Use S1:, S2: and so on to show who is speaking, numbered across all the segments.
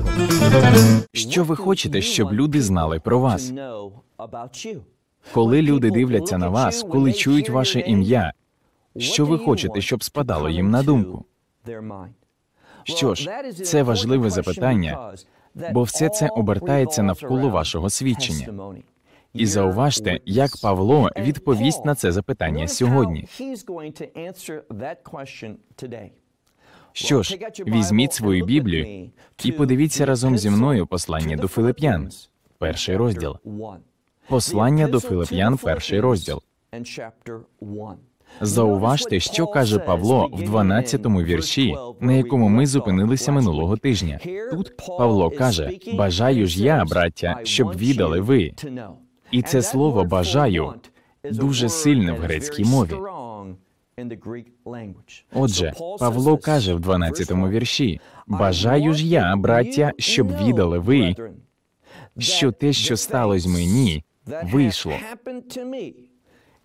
S1: Богом. Що ви хочете, щоб люди знали про
S2: вас?
S3: Коли люди дивляться на вас, коли чують ваше ім'я, що ви хочете, щоб спадало їм на думку?
S2: Що ж, це важливе запитання, бо все це обертається навколо вашого
S3: свідчення. І зауважте, як Павло відповість на це запитання сьогодні. Що ж, візьміть свою Біблію і подивіться разом зі мною послання до Филип'ян, перший розділ. Послання до Филип'ян, перший розділ. Зауважте, що каже Павло в 12-му вірші, на якому ми зупинилися минулого тижня. Тут Павло каже: Бажаю ж я, браття, щоб відали ви. І це слово бажаю дуже сильне в грецькій мові. Отже, Павло каже в 12-му вірші: Бажаю ж я, браття, щоб відали ви, що те, що сталося мені, вийшло.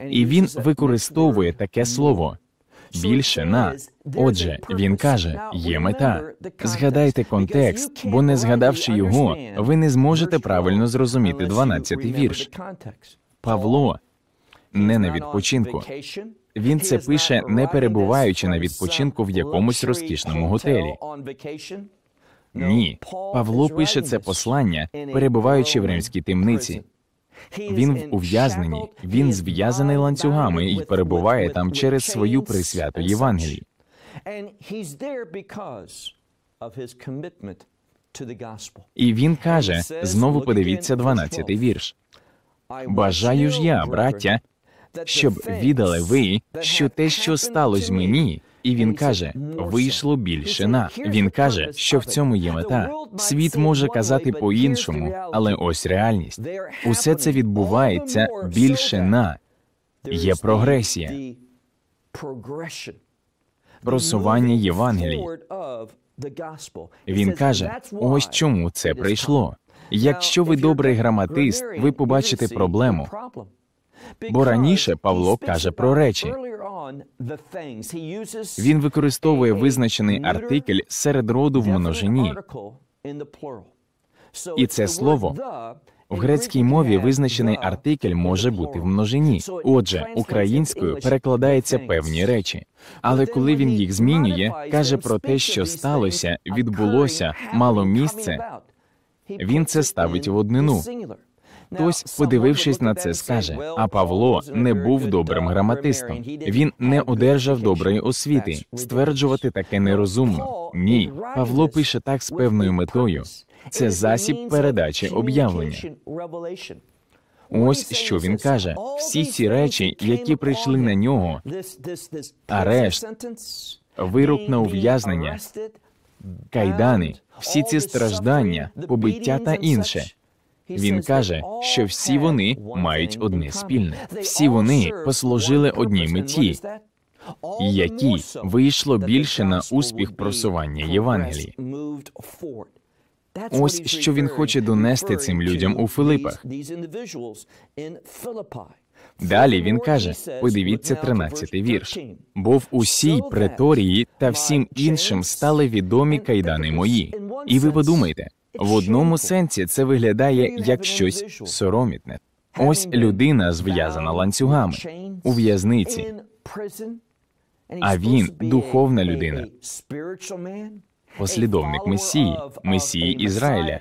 S3: І він використовує таке слово. Більше на отже, він каже, є мета. Згадайте контекст, бо не згадавши його, ви не зможете правильно зрозуміти 12-й вірш. Павло не на відпочинку. Він це пише, не перебуваючи на відпочинку в якомусь розкішному готелі. Ні, Павло пише це послання, перебуваючи в римській темниці. Він в ув'язненні, він зв'язаний ланцюгами і перебуває там через свою присвяту Євангелії. І він каже знову подивіться 12-й вірш. Бажаю ж я, браття, щоб відали ви, що те, що сталося мені. І він каже, вийшло більше на він каже, що в цьому є мета. Світ може казати по-іншому, але ось реальність. Усе це відбувається більше на є прогресія. Просування Євангелії. Він каже, ось чому це прийшло. Якщо ви добрий граматист, ви побачите проблему. Бо раніше Павло каже про речі. Він використовує визначений артикль серед роду в множині. І це слово в грецькій мові визначений артикль може бути в множині. Отже, українською перекладається певні речі, але коли він їх змінює, каже про те, що сталося, відбулося, мало місце. Він це ставить в однину. Хтось, подивившись на це, скаже: а Павло не був добрим граматистом. Він не одержав доброї освіти. Стверджувати таке нерозумно. Ні, Павло пише так з певною метою. Це засіб передачі об'явлення. Ось що він каже: всі ці речі, які прийшли на нього, арешт, вирок на ув'язнення, кайдани, всі ці страждання, побиття та інше. Він каже, що всі вони мають одне спільне, всі вони послужили одній меті, які вийшло більше на успіх просування Євангелії.
S2: Ось що він хоче
S3: донести цим людям у Филипах. Далі він каже: подивіться 13 вірш, бо в усій преторії та всім іншим стали відомі кайдани мої, і ви подумайте. В одному сенсі це виглядає як щось соромітне. Ось людина зв'язана ланцюгами у в'язниці, а він духовна людина, послідовник Месії, Месії Ізраїля.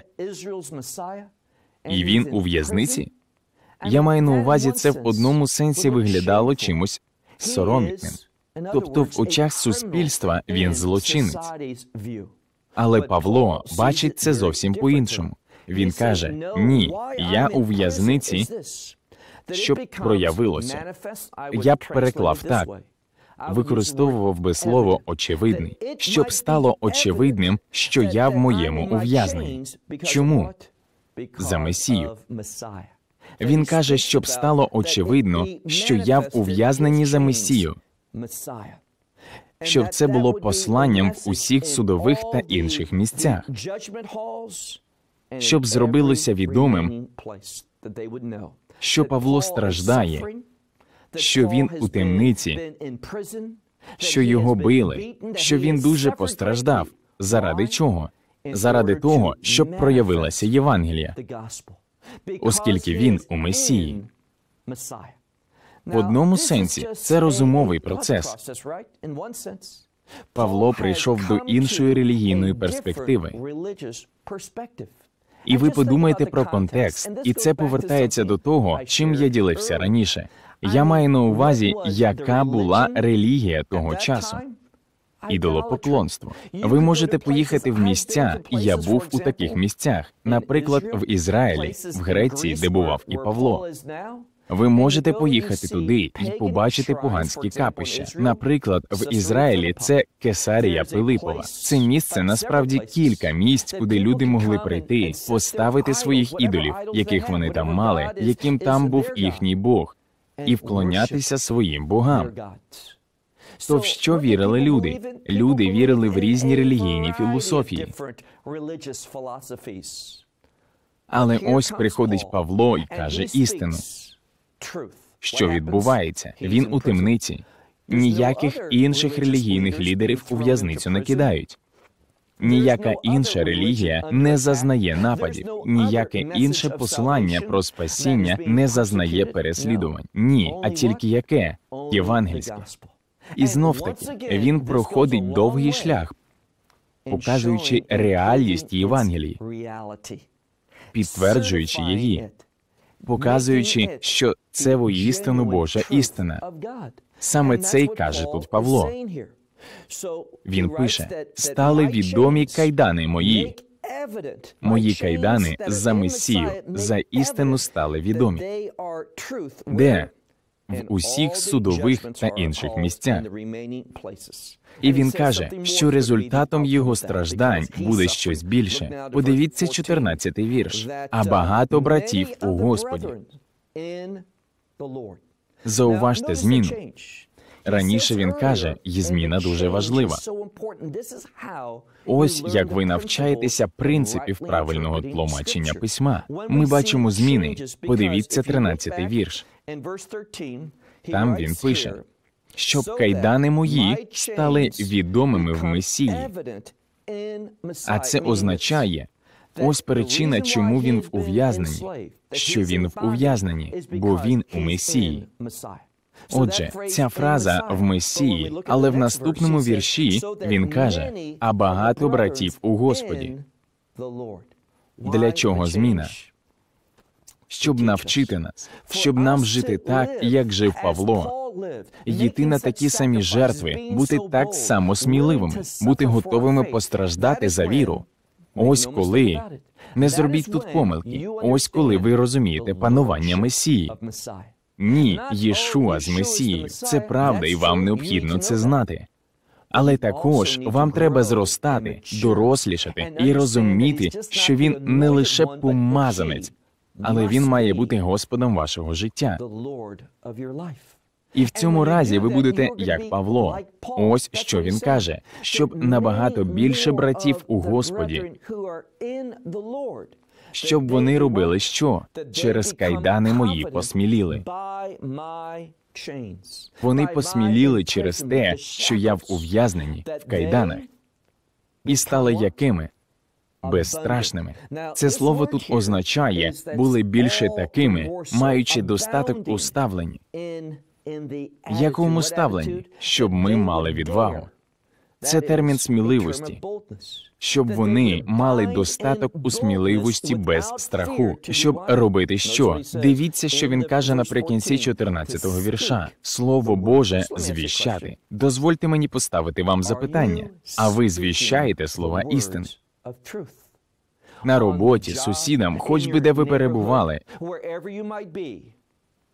S2: І він у в'язниці.
S3: Я маю на увазі, це в одному сенсі виглядало чимось соромітним. Тобто, в очах суспільства він злочинець. Але Павло бачить це зовсім по іншому. Він каже: Ні, я у в'язниці, щоб проявилося. Я б переклав так. Використовував би слово очевидний, щоб стало очевидним, що я в моєму ув'язненні. Чому за месію? Він каже, щоб стало очевидно, що я в ув'язненні за месію щоб це було посланням в усіх судових та інших місцях,
S2: щоб зробилося відомим,
S3: що Павло страждає, що він у темниці, що його били, що він дуже постраждав. Заради чого? Заради того, щоб проявилася Євангелія,
S2: оскільки він
S3: у Месії. В одному сенсі це розумовий процес. Павло прийшов до іншої релігійної перспективи. І ви подумаєте про контекст, і це повертається до того, чим я ділився раніше. Я маю на увазі, яка була релігія того часу ідолопоклонство. Ви можете поїхати в місця, і я був у таких місцях, наприклад, в Ізраїлі, в Греції, де бував і Павло. Ви можете поїхати туди і побачити поганські капища. Наприклад, в Ізраїлі це Кесарія Пилипова. Це місце насправді кілька місць, куди люди могли прийти, поставити своїх ідолів, яких вони там мали, яким там був їхній Бог,
S2: і вклонятися
S3: своїм богам. То в що вірили люди? Люди вірили в різні релігійні філософії. Але ось приходить Павло і каже істину. Що відбувається? Він у темниці. Ніяких інших релігійних лідерів у в'язницю не кидають. Ніяка інша релігія не зазнає нападів, ніяке інше послання про спасіння не зазнає переслідувань. Ні, а тільки яке євангельське. І знов таки він проходить довгий шлях, показуючи реальність Євангелії, підтверджуючи її, показуючи, що це воїстину Божа істина. Саме це й каже тут Павло. Він пише: стали відомі кайдани мої. Мої кайдани за месію, за істину стали відомі. Де в усіх судових та інших місцях. І він каже, що результатом його страждань буде щось більше. Подивіться 14 вірш. А багато братів у Господі. Зауважте зміну. Раніше він каже, і зміна дуже важлива. Ось як ви навчаєтеся принципів правильного тлумачення письма. Ми бачимо зміни. Подивіться 13 вірш. Там він пише, щоб кайдани мої стали відомими в Месії. А це означає ось причина, чому він в ув'язненні, що він в ув'язненні, бо він у Месії. Отже, ця фраза в Месії, але в наступному вірші він каже: а багато братів у Господі. Для чого зміна? щоб навчити нас, щоб нам жити так, як жив Павло. Йти на такі самі жертви, бути так само сміливими, бути готовими постраждати за віру. Ось коли не зробіть тут помилки. Ось коли ви розумієте панування Месії. Ні, Єшуа з Месією. Це правда, і вам необхідно це знати. Але також вам треба зростати, дорослішати і розуміти, що він не лише помазанець, але він має бути Господом вашого життя. І в цьому разі ви будете як Павло. Ось що він каже: щоб набагато більше братів у Господі, щоб вони робили що через кайдани мої посміліли. Вони посміліли через те, що я в ув'язненні в кайданах, і стали якими безстрашними. Це слово тут означає були більше такими, маючи достаток у ставленні. Якому ставленні, щоб ми мали відвагу? Це термін сміливості, щоб вони мали достаток у сміливості без страху, щоб робити що. Дивіться, що він каже наприкінці 14-го вірша: слово Боже, звіщати. Дозвольте мені поставити вам запитання, а ви звіщаєте слова істини на роботі, сусідам, хоч би де ви перебували,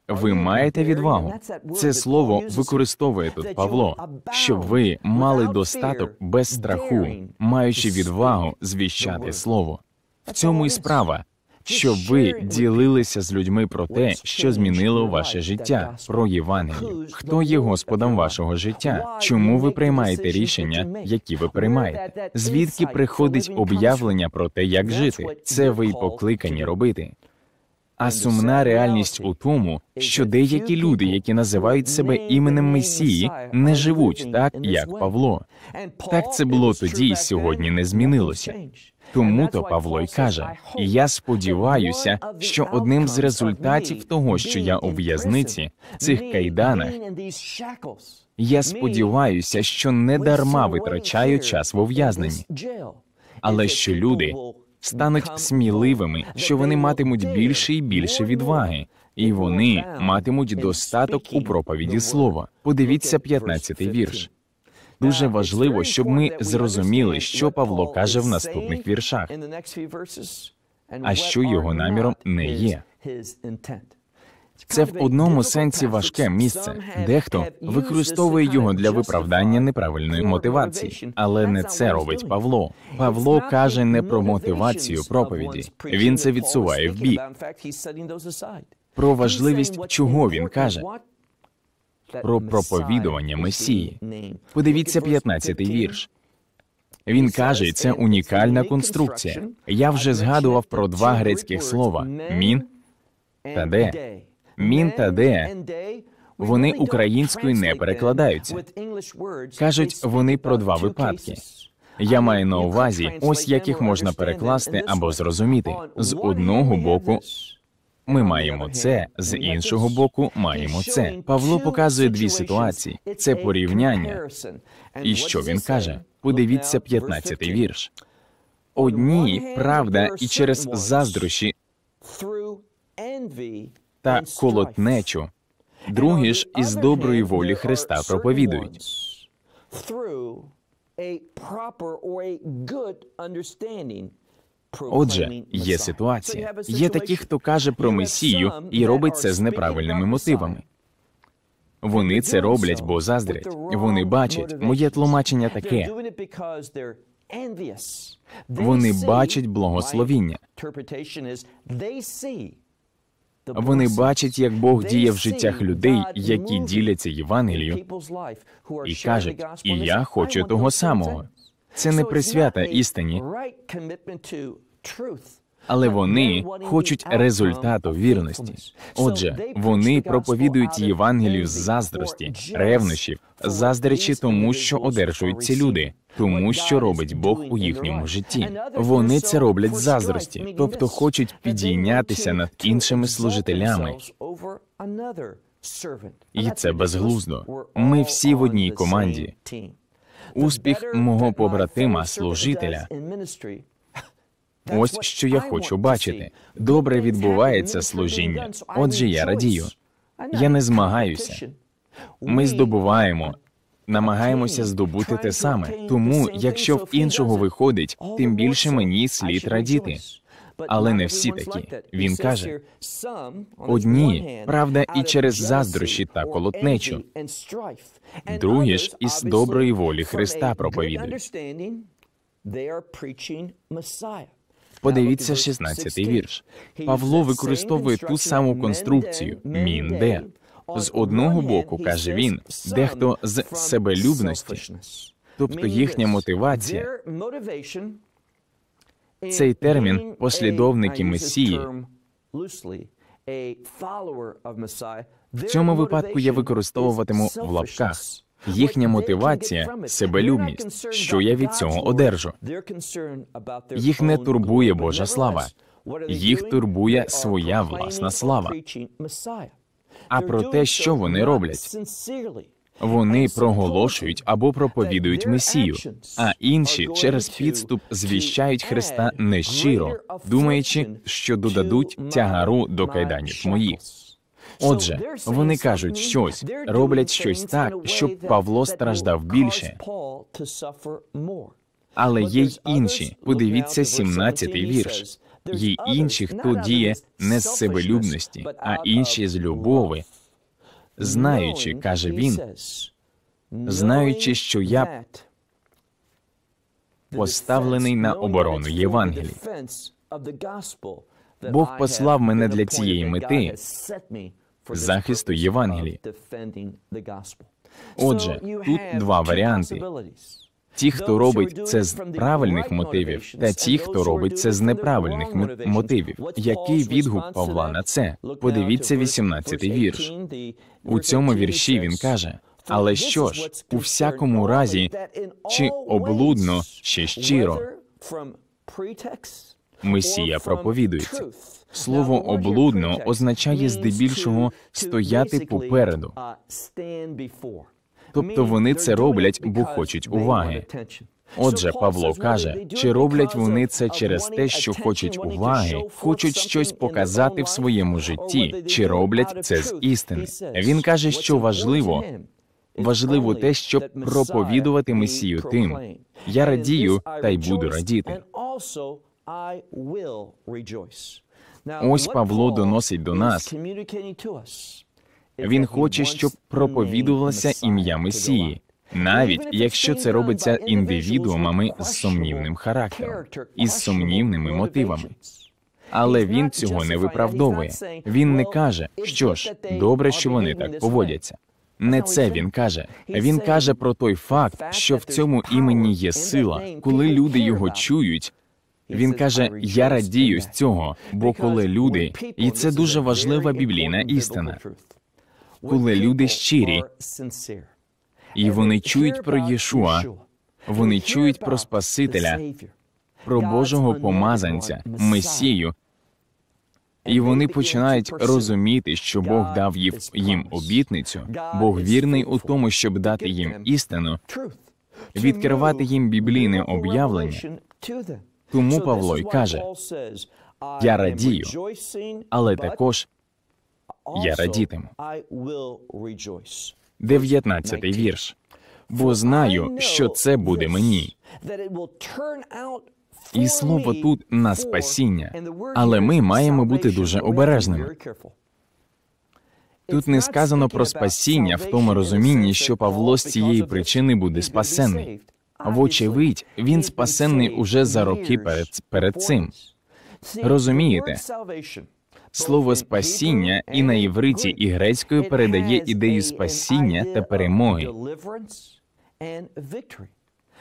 S3: ви маєте відвагу. Це слово використовує тут Павло, щоб ви мали достаток без страху, маючи відвагу звіщати слово. В цьому і справа щоб ви ділилися з людьми про те, що змінило ваше життя, про Євангелію. Хто є Господом вашого життя? Чому ви приймаєте рішення, які ви приймаєте? Звідки приходить об'явлення про те, як жити? Це ви й покликані робити. А сумна реальність у тому, що деякі люди, які називають себе іменем Месії, не живуть так, як Павло. Так це було тоді, і сьогодні не змінилося. Тому то Павло й каже: я сподіваюся, що одним з результатів того, що я у в'язниці, цих кайданах, я сподіваюся, що не дарма витрачаю час в ув'язненні, але що люди стануть сміливими, що вони матимуть більше і більше відваги. І вони матимуть достаток у проповіді слова. Подивіться 15-й вірш. Дуже важливо, щоб ми зрозуміли, що Павло каже в наступних віршах. а що його наміром не є. Це в одному сенсі важке місце. Дехто використовує його для виправдання неправильної мотивації, але не це робить Павло. Павло каже не про мотивацію проповіді. Він це відсуває в бік. Про важливість чого він каже
S2: про проповідування
S3: Месії. Подивіться 15-й вірш. Він каже, це унікальна конструкція. Я вже згадував про два грецьких слова: мін та де. Мін та де вони українською не перекладаються. Кажуть, вони про два випадки. Я маю на увазі, ось яких можна перекласти або зрозуміти з одного боку ми маємо це з іншого боку, маємо це. Павло показує дві ситуації: це порівняння. І що він каже? Подивіться 15-й вірш. Одні правда і через заздрощі та колотнечу, другі ж із доброї волі Христа проповідують.
S2: Отже, є ситуація. Є
S3: такі, хто каже про месію і робить це з неправильними мотивами. Вони це роблять, бо заздрять. Вони бачать моє тлумачення таке. Вони бачать благословіння.
S2: Вони бачать, як Бог діє в життях людей, які діляться Євангелією,
S3: і кажуть, і я хочу того самого. Це не присвята істині, але вони хочуть результату вірності. Отже, вони проповідують Євангелію з заздрості, ревнощів, заздрячи тому, що одержують ці люди, тому що робить Бог у їхньому житті. Вони це роблять з заздрості, тобто хочуть підійнятися над іншими служителями. І це безглуздо. Ми всі в одній команді. Успіх мого побратима, служителя Ось що я хочу бачити. Добре відбувається служіння. Отже, я радію. Я не змагаюся. Ми здобуваємо, намагаємося здобути те саме. Тому, якщо в іншого виходить, тим більше мені слід радіти. Але не всі такі. Він каже:
S2: одні правда, і через заздрощі та колотнечу,
S3: другі ж із доброї волі Христа проповідують.
S2: Подивіться 16 вірш. Павло використовує ту саму
S3: конструкцію мін де. З одного боку, каже він, дехто з себелюбності,
S1: тобто їхня мотивація. Цей термін послідовники Месії.
S2: В цьому випадку я використовуватиму в
S3: лапках. Їхня мотивація себелюбність, що я від цього одержу. Їх не турбує Божа слава, їх турбує своя власна слава. А про те, що вони роблять, вони проголошують або проповідують месію, а інші через підступ звіщають Христа нещиро, думаючи, що додадуть тягару до кайданів моїх. Отже, вони кажуть щось, роблять щось так, щоб Павло страждав більше. Але є й інші. Подивіться 17-й вірш. Є інші, хто діє не з себелюбності, а інші з любови, знаючи, каже він,
S2: знаючи, що я
S3: поставлений на оборону Євангелії.
S2: Бог послав мене для цієї мети захисту Євангелії.
S3: Отже, тут два варіанти. Ті, хто робить це з правильних мотивів, та ті, хто робить це з неправильних мотивів. Який відгук Павла на це? Подивіться 18-й вірш. У цьому вірші він каже: але що ж, у всякому разі, чи облудно, чи щиро? Месія проповідується. Слово облудно означає здебільшого стояти попереду. Uh, тобто вони це роблять, бо хочуть уваги. Отже, Павло каже, чи роблять вони це uh, через те, що хочуть уваги, хочуть щось показати в своєму житті, чи роблять це з істини? Він каже, що важливо. Важливо те, щоб проповідувати месію тим. Я радію та й буду радіти.
S2: Ось Павло
S3: доносить до нас. Він хоче, щоб проповідувалося ім'я Месії, навіть якщо це робиться індивідуумами з сумнівним характером і з сумнівними мотивами. Але він цього не виправдовує. Він не каже, що ж, добре, що вони так поводяться. Не це він каже. Він каже про той факт, що в цьому імені є сила, коли люди його чують, він каже: Я радію з цього, бо коли люди, і це дуже важлива біблійна істина, коли люди щирі, і вони чують про Єшуа, вони чують про Спасителя, про Божого помазанця, Месію, і вони починають розуміти, що Бог дав їм обітницю, Бог вірний у тому, щоб дати їм істину, відкривати їм біблійне об'явлення. Тому Павло й каже: Я радію, але також я радітиму.
S2: 19
S3: вірш. Бо знаю, що це буде мені. І слово тут на спасіння, але ми маємо бути дуже обережними. Тут не сказано про спасіння в тому розумінні, що Павло з цієї причини буде спасений. Вочевидь, він спасенний уже за роки перед перед цим.
S2: Розумієте?
S3: Слово спасіння і на євриті, і грецькою передає ідею спасіння та перемоги.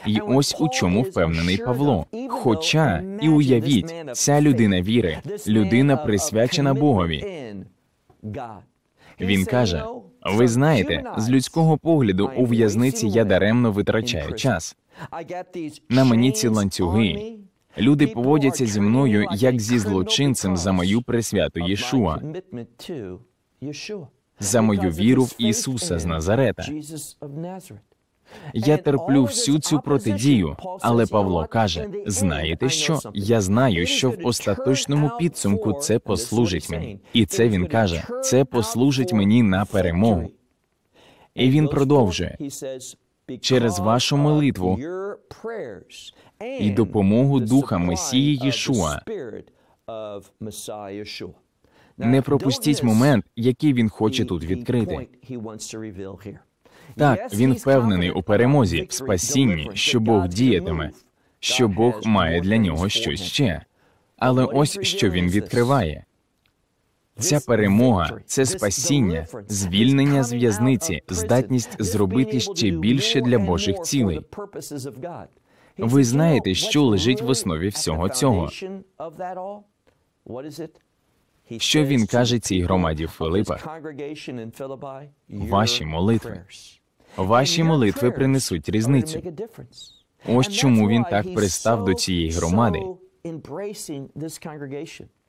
S3: І ось у чому впевнений Павло. Хоча і уявіть, ця людина віри, людина присвячена Богові. Він каже: ви знаєте, з людського погляду у в'язниці я даремно витрачаю час. На мені ці ланцюги. Люди поводяться зі мною як зі злочинцем за мою присвяту Єшуа, за мою віру в Ісуса з Назарета. Я терплю всю цю протидію. Але Павло каже: знаєте що? Я знаю, що в остаточному підсумку це послужить мені, і це він каже: це послужить мені на перемогу. І він продовжує
S2: через вашу молитву
S3: і допомогу Духа Месії Єшуа. Не пропустіть момент, який він хоче тут відкрити. Так, він впевнений у перемозі, в спасінні, що Бог діятиме, що Бог має для нього щось ще. Але ось що він відкриває. Ця перемога, це спасіння, звільнення з в'язниці, здатність зробити ще більше для Божих цілей. Ви знаєте, що лежить в основі всього цього що він каже цій громаді Филипа. Ваші молитви, ваші молитви принесуть різницю. Ось чому він так пристав до цієї громади.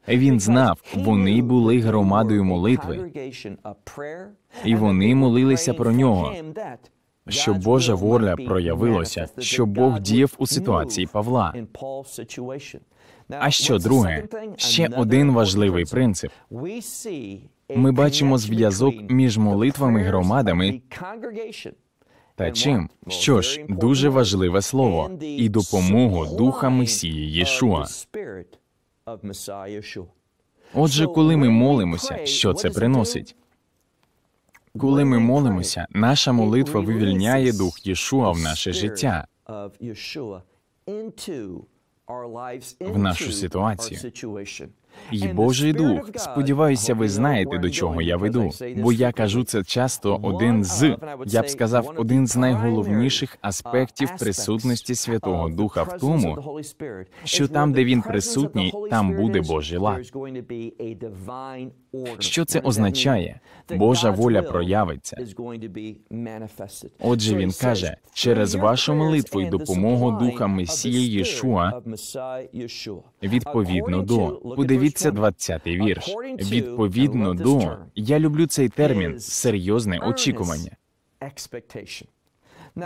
S3: Він знав, вони були громадою молитви, і вони молилися про нього. Що Божа воля проявилася, що Бог діяв у ситуації Павла.
S2: А що друге? Ще один
S3: важливий принцип.
S2: Ми бачимо
S3: зв'язок між молитвами, громадами та чим, що ж дуже важливе слово, і допомогу Духа Месії Єшуа. Отже, коли ми молимося, що це приносить? Коли ми молимося, наша молитва вивільняє дух Єшуа в наше життя
S2: в нашу ситуацію
S3: і Божий дух. Сподіваюся, ви знаєте, до чого я веду. Бо я кажу це часто один з uh, я б сказав, один з найголовніших uh, аспектів присутності uh, Святого Духа в тому, що там, де він присутній, там буде Божий лад. Що це означає? Божа воля проявиться. Отже, він каже через вашу молитву і допомогу Духа Месії Єшуа, відповідно до подивіться. Дивіться 20-й вірш. Відповідно до я люблю цей термін серйозне очікування.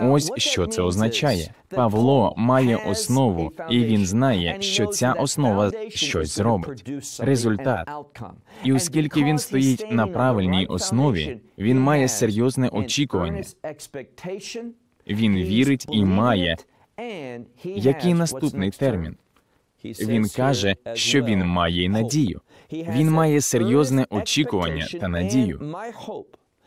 S3: Ось що це означає. Павло має основу, і він знає, що ця основа щось зробить. Результат і оскільки він стоїть на правильній основі, він має серйозне очікування. Він вірить і має який наступний термін. Він каже, що він має надію. Він має серйозне очікування та надію.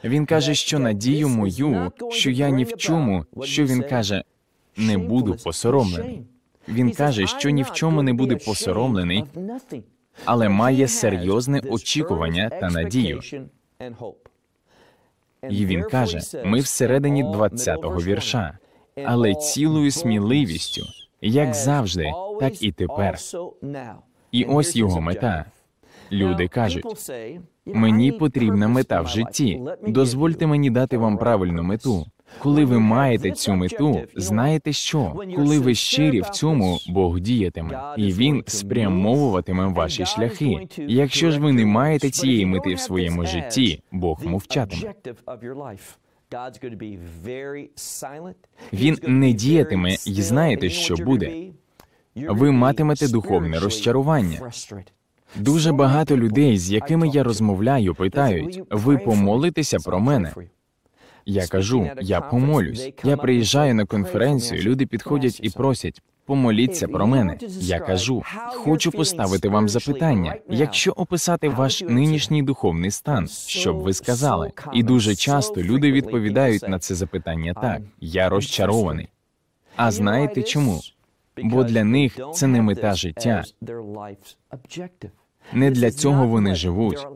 S3: Він каже, що надію мою, що я ні в чому, що він каже, не буду посоромлений. Він каже, що ні в чому не буде посоромлений, але має серйозне очікування та надію.
S2: І він каже: ми всередині 20-го
S3: вірша, але цілою сміливістю, як завжди, так і тепер. І ось його мета. Люди кажуть, мені потрібна мета в житті. Дозвольте мені дати вам правильну мету. Коли ви маєте цю мету, знаєте що? Коли ви щирі в цьому, Бог діятиме, і він спрямовуватиме ваші шляхи. Якщо ж ви не маєте цієї мети в своєму житті, Бог мовчатиме. Він не діятиме, і знаєте, що буде ви матимете духовне розчарування. Дуже багато людей, з якими я розмовляю, питають: ви помолитеся про мене? Я кажу, я помолюсь. Я приїжджаю на конференцію, люди підходять і просять. Помоліться про мене. Я кажу, хочу поставити вам запитання. Якщо описати ваш нинішній духовний стан, що б ви сказали? І дуже часто люди відповідають на це запитання так: я розчарований. А знаєте чому? бо для них це не мета життя. Не для цього вони живуть.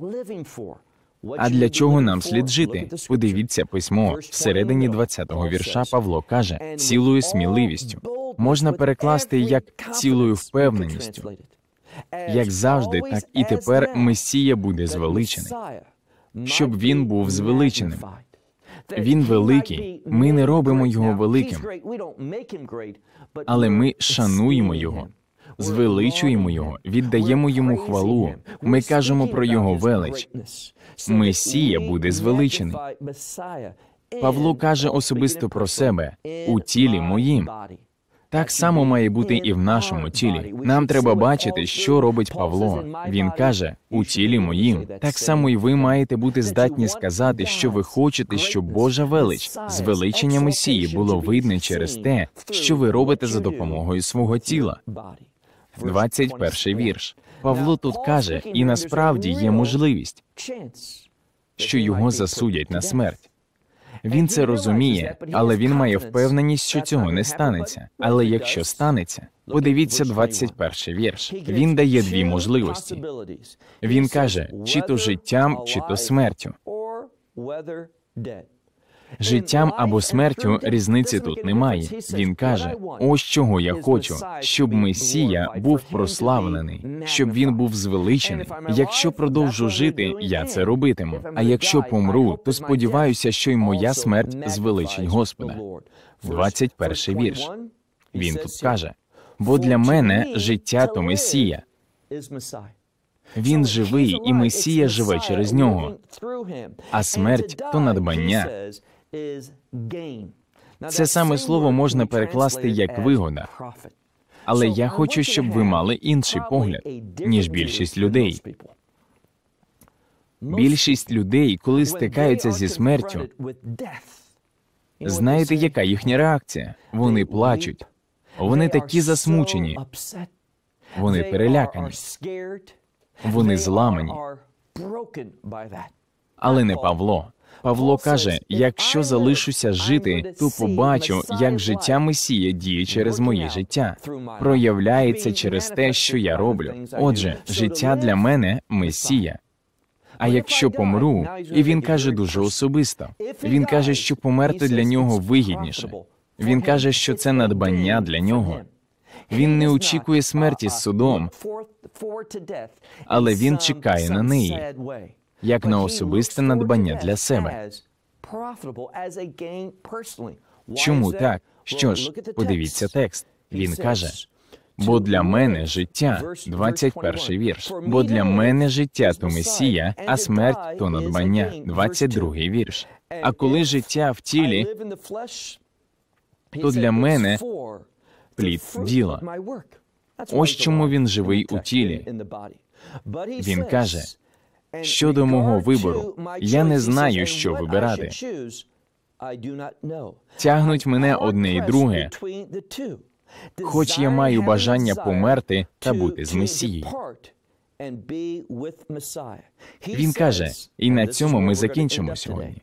S3: А для чого нам слід жити? Подивіться письмо всередині 20-го вірша. Павло каже цілою сміливістю можна перекласти як цілою впевненістю. Як завжди, так і тепер Месія буде звеличений, щоб він був звеличеним. Він великий. Ми не робимо його великим. але ми шануємо його, звеличуємо його, віддаємо йому хвалу. Ми кажемо про його велич. Месія буде звеличений. Павло каже особисто про себе у тілі моїм. Так само має бути і в нашому тілі. Нам треба бачити, що робить Павло. Він каже: у тілі моїм. Так само і ви маєте бути здатні сказати, що ви хочете, щоб Божа велич звеличення Месії було видне через те, що ви робите за допомогою свого тіла. 21 вірш. Павло тут каже, і насправді є можливість, що його засудять на смерть. Він це розуміє, але він має впевненість, що цього не станеться. Але якщо станеться, подивіться 21-й вірш. Він дає дві можливості. Він каже: чи то життям, чи то смертю. Життям або смертю різниці тут немає. Він каже: ось чого я хочу, щоб Месія був прославлений, щоб він був звеличений. Якщо продовжу жити, я це робитиму. А якщо помру, то сподіваюся, що й моя смерть звеличить Господа. 21 вірш. Він тут каже: бо для мене життя то Месія. Він живий, і Месія живе через нього. А смерть то надбання.
S2: Це саме слово можна перекласти як вигода.
S3: Але я хочу, щоб ви мали інший погляд, ніж більшість людей.
S2: Більшість
S3: людей, коли стикаються зі смертю, знаєте, яка їхня реакція? Вони плачуть, вони такі засмучені, вони перелякані, вони зламані. Але не Павло. Павло каже: якщо залишуся жити, то побачу, як життя Месія діє через моє життя, проявляється через те, що я роблю. Отже, життя для мене месія. А якщо помру, і він каже дуже особисто. Він каже, що померти для нього вигідніше. Він каже, що це надбання для нього. Він не очікує смерті з uh, uh, судом, але він чекає на неї як на особисте надбання для себе.
S2: Чому так? Що ж, подивіться
S3: текст. Він каже: бо для мене життя, 21-й вірш. Бо для мене життя то месія, а смерть то надбання, 22-й вірш. А коли життя в тілі, то для мене плід діла. Ось чому він живий у тілі. Він каже. Щодо мого вибору, я не знаю, що вибирати. Тягнуть мене одне і друге, хоч я маю бажання померти та бути з Месією. Він каже, і на цьому ми закінчимо сьогодні.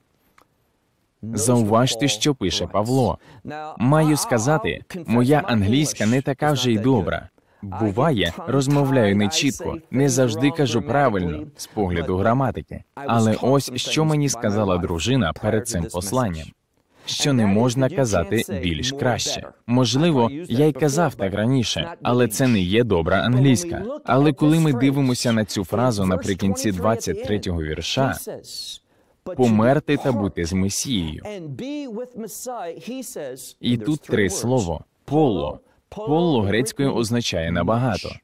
S3: Зауважте, що пише Павло. Маю сказати, моя англійська не така вже й добра. Буває, розмовляю не чітко, не завжди кажу правильно з погляду граматики. Але ось що мені сказала дружина перед цим посланням. Що не можна казати більш краще, можливо, я й казав так раніше, але це не є добра англійська. Але коли ми дивимося на цю фразу наприкінці 23-го вірша, померти та бути з месією,
S2: і тут три слово
S3: поло. Полу грецькою означає набагато.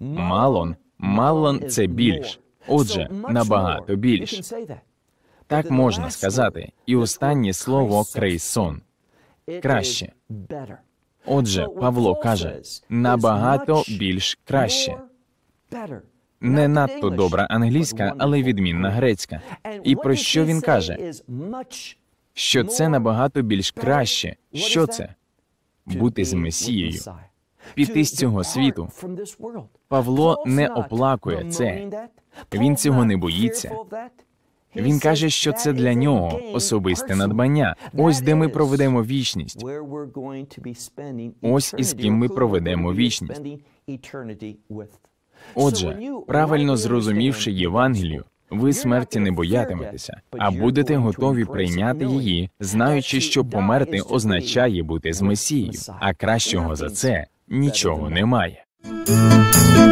S3: Малон, малон це більш. Отже, набагато більш. Так можна сказати. І останнє слово крейсон краще. Отже, Павло каже набагато більш краще. Не надто добра англійська, але відмінна грецька. І про що він каже? Що це набагато більш краще? Що це? бути з Месією, піти з цього світу. Павло не оплакує це. Він цього не боїться. Він каже, що це для нього особисте надбання. Ось де ми проведемо вічність.
S2: Ось із ким ми проведемо вічність. Отже,
S3: правильно зрозумівши Євангелію, ви смерті не боятиметеся, а будете готові прийняти її, знаючи, що померти означає бути з Месією, а кращого за це нічого немає.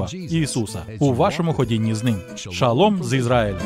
S1: Бога, Ісуса, у вашому ходінні з ним. Шалом з Ізраїля!